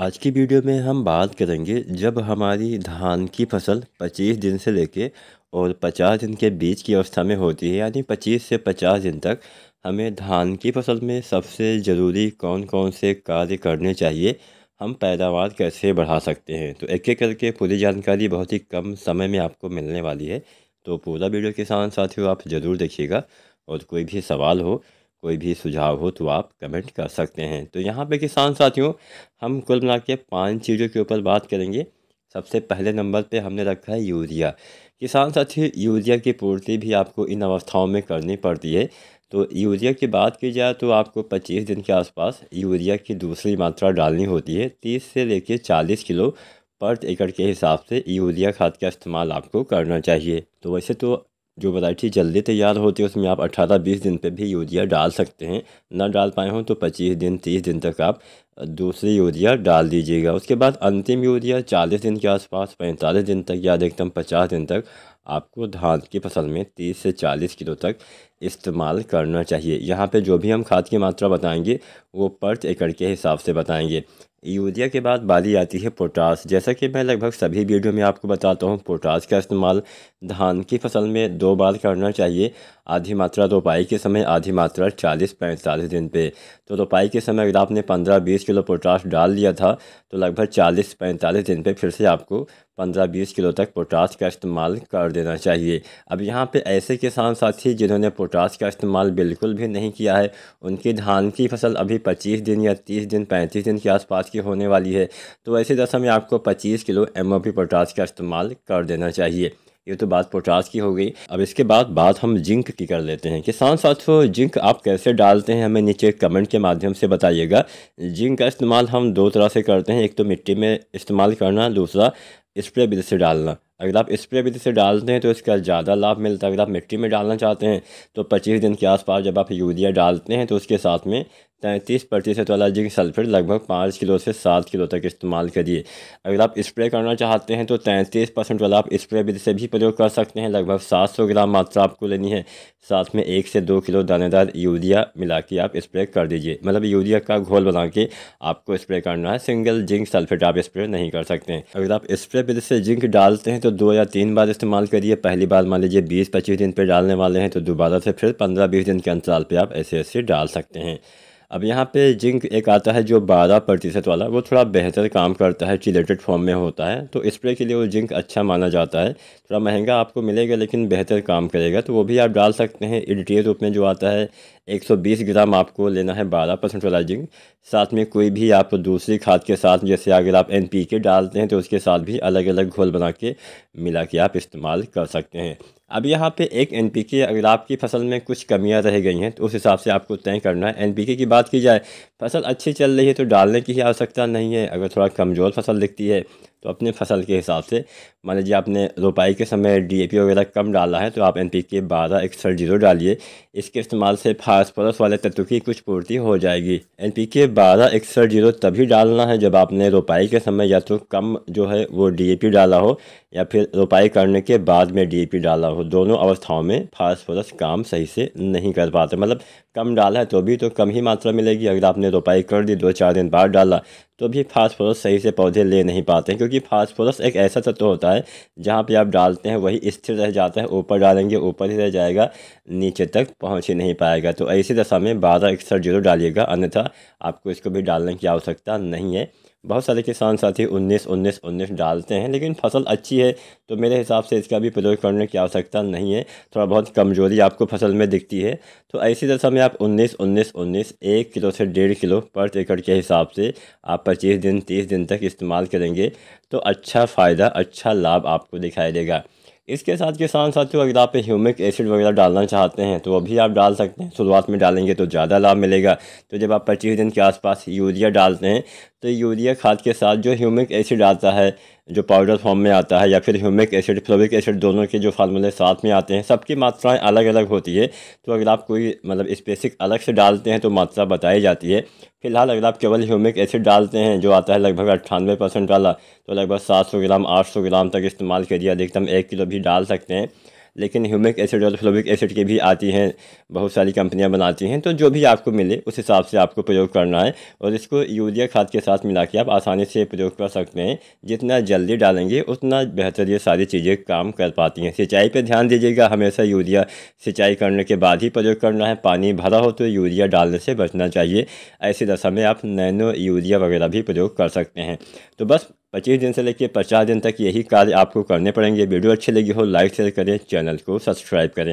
आज की वीडियो में हम बात करेंगे जब हमारी धान की फसल 25 दिन से लेके और 50 दिन के बीच की अवस्था में होती है यानी 25 से 50 दिन तक हमें धान की फसल में सबसे ज़रूरी कौन कौन से कार्य करने चाहिए हम पैदावार कैसे बढ़ा सकते हैं तो एक एक करके पूरी जानकारी बहुत ही कम समय में आपको मिलने वाली है तो पूरा वीडियो किसान साथियों आप ज़रूर देखिएगा और कोई भी सवाल हो कोई भी सुझाव हो तो आप कमेंट कर सकते हैं तो यहाँ पे किसान साथियों हम कुल मिला के पाँच चीज़ों के ऊपर बात करेंगे सबसे पहले नंबर पे हमने रखा है यूरिया किसान साथी यूरिया की पूर्ति भी आपको इन अवस्थाओं में करनी पड़ती है तो यूरिया की बात की जाए तो आपको 25 दिन के आसपास यूरिया की दूसरी मात्रा डालनी होती है 30 से लेकर 40 किलो पर एकड़ के हिसाब से यूरिया खाद का इस्तेमाल आपको करना चाहिए तो वैसे तो जो वैरायटी जल्दी तैयार होती है उसमें आप 18-20 दिन पे भी यूरिया डाल सकते हैं ना डाल पाए हों तो 25 दिन 30 दिन तक आप दूसरी यूरिया डाल दीजिएगा उसके बाद अंतिम यूरिया 40 दिन के आसपास 45 दिन तक या अधिकतम 50 दिन तक आपको धान की फसल में 30 से 40 किलो तक इस्तेमाल करना चाहिए यहाँ पे जो भी हम खाद की मात्रा बताएंगे वो पर एकड़ के हिसाब से बताएंगे यूरिया के बाद बारी आती है पोटास जैसा कि मैं लगभग सभी वीडियो में आपको बताता हूँ पोटास का इस्तेमाल धान की फसल में दो बार करना चाहिए आधी मात्रा रोपाई के समय आधी मात्रा चालीस पैंतालीस दिन पे तो रोपाई के समय अगर आपने पंद्रह बीस किलो पोटास डाल लिया था तो लगभग चालीस पैंतालीस दिन पे फिर से आपको पंद्रह बीस किलो तक पोटास का इस्तेमाल कर देना चाहिए अब यहाँ पे ऐसे किसान साथी जिन्होंने पोटास का इस्तेमाल बिल्कुल भी नहीं किया है उनकी धान की फसल अभी पच्चीस दिन या तीस दिन पैंतीस दिन के आसपास की होने वाली है तो ऐसी दशा में आपको पच्चीस किलो एम पोटास का इस्तेमाल कर देना चाहिए ये तो बात पोटास की हो गई अब इसके बाद बात हम जिंक की कर लेते हैं किसान साथियों जिंक आप कैसे डालते हैं हमें नीचे कमेंट के माध्यम से बताइएगा जिंक का इस्तेमाल हम दो तरह से करते हैं एक तो मिट्टी में इस्तेमाल करना दूसरा स्प्रे विधि से डालना अगर आप स्प्रे विधि से डालते हैं तो इसका ज़्यादा लाभ मिलता है अगर आप मिट्टी में डालना चाहते हैं तो पच्चीस दिन के आसपास जब आप यूरिया डालते हैं तो उसके साथ में तैंतीस प्रतिशत वाला जिंक सल्फेट लगभग पाँच किलो से सात किलो तक इस्तेमाल करिए अगर आप स्प्रे करना चाहते हैं तो तैंतीस परसेंट वाला आप स्प्रे विधि से भी प्रयोग कर सकते हैं लगभग सात सौ ग्राम मात्रा आपको लेनी है साथ में एक से दो किलो दानेदार यूरिया मिला के आप स्प्रे कर दीजिए मतलब यूरिया का घोल बना के आपको स्प्रे करना है सिंगल जिंक सल्फेट आप स्प्रे नहीं कर सकते अगर आप स्प्रे वाले से जिंक डालते हैं तो दो या तीन बार इस्तेमाल करिए पहली बार मान लीजिए बीस पच्चीस दिन पर डालने वाले हैं तो दोबारा से फिर पंद्रह बीस दिन के अंतराल पर आप ऐसे ऐसे डाल सकते हैं अब यहाँ पे जिंक एक आता है जो बारह प्रतिशत वाला वो थोड़ा बेहतर काम करता है चिलेटेड फॉर्म में होता है तो स्प्रे के लिए वो जिंक अच्छा माना जाता है थोड़ा महंगा आपको मिलेगा लेकिन बेहतर काम करेगा तो वो भी आप डाल सकते हैं इडटी रूप में जो आता है 120 ग्राम आपको लेना है 12 परसेंट वाला जिंक साथ में कोई भी आप दूसरी खाद के साथ जैसे अगर आप एन डालते हैं तो उसके साथ भी अलग अलग घोल बना के मिला के आप इस्तेमाल कर सकते हैं अब यहाँ पे एक एन पी के अगर आपकी फसल में कुछ कमियाँ रह गई हैं तो उस हिसाब से आपको तय करना है एन पी के की बात की जाए फसल अच्छी चल रही है तो डालने की ही आवश्यकता नहीं है अगर थोड़ा कमज़ोर फसल दिखती है तो अपने फसल के हिसाब से मान लीजिए आपने रोपाई के समय डीएपी वगैरह कम डाला है तो आप एन पी के बारह इकसठ जीरो डालिए इसके इस्तेमाल से फास्फोरस वाले तत्व की कुछ पूर्ति हो जाएगी एन पी के बारह इकसठ जीरो तभी डालना है जब आपने रोपाई के समय या तो कम जो है वो डीएपी डाला हो या फिर रोपाई करने के बाद में डीएपी डाला हो दोनों अवस्थाओं में फास्फोरस काम सही से नहीं कर पाते मतलब कम डाला है तो भी तो कम ही मात्रा मिलेगी अगर आपने रोपाई कर दी दो चार दिन बाद डाला तो भी फास्फोरस सही से पौधे ले नहीं पाते हैं क्योंकि फास्फोरस एक ऐसा तत्व होता है जहाँ पे आप डालते हैं वही स्थिर रह जाता है ऊपर डालेंगे ऊपर ही रह जाएगा नीचे तक पहुँच ही नहीं पाएगा तो ऐसी दशा में बारह इकसठ जीरो डालिएगा अन्यथा आपको इसको भी डालने की आवश्यकता नहीं है बहुत सारे किसान साथी उन्नीस उन्नीस उन्नीस डालते हैं लेकिन फसल अच्छी है तो मेरे हिसाब से इसका भी प्रयोग करने की आवश्यकता नहीं है थोड़ा बहुत कमजोरी आपको फसल में दिखती है तो ऐसी दशा में आप उन्नीस उन्नीस उन्नीस एक किलो से डेढ़ किलो पर एकड़ के हिसाब से आप पच्चीस दिन तीस दिन तक इस्तेमाल करेंगे तो अच्छा फ़ायदा अच्छा लाभ आपको दिखाई देगा इसके साथ किसान साथियों अगर आप ह्यूमिक एसिड वगैरह डालना चाहते हैं तो वो भी आप डाल सकते हैं शुरुआत में डालेंगे तो ज़्यादा लाभ मिलेगा तो जब आप पच्चीस दिन के आसपास यूरिया डालते हैं तो यूरिया खाद के साथ जो ह्यूमिक एसिड आता है जो पाउडर फॉर्म में आता है या फिर ह्यूमिक एसिड फ्लोविक एसिड दोनों के जो फार्मूले साथ में आते हैं सबकी मात्राएं अलग अलग होती है तो अगर आप कोई मतलब स्पेसिक अलग से डालते हैं तो मात्रा बताई जाती है फिलहाल अगर आप केवल ह्यूमिक एसिड डालते हैं जो आता है लगभग अट्ठानवे परसेंट वाला तो लगभग सात सौ ग्राम आठ सौ ग्राम तक इस्तेमाल करिए अधिकतम एक किलो भी डाल सकते हैं लेकिन ह्यूमिक एसिड और फ्लोबिक एसिड की भी आती हैं बहुत सारी कंपनियां बनाती हैं तो जो भी आपको मिले उस हिसाब से आपको प्रयोग करना है और इसको यूरिया खाद के साथ मिला के आप आसानी से प्रयोग कर सकते हैं जितना जल्दी डालेंगे उतना बेहतर ये सारी चीज़ें काम कर पाती हैं सिंचाई पर ध्यान दीजिएगा हमेशा यूरिया सिंचाई करने के बाद ही प्रयोग करना है पानी भरा हो तो यूरिया डालने से बचना चाहिए ऐसी दशा में आप नैनो यूरिया वगैरह भी प्रयोग कर सकते हैं तो बस पच्चीस दिन से लेकर पचास दिन तक यही कार्य आपको करने पड़ेंगे वीडियो अच्छी लगी हो लाइक शेयर करें चैनल को सब्सक्राइब करें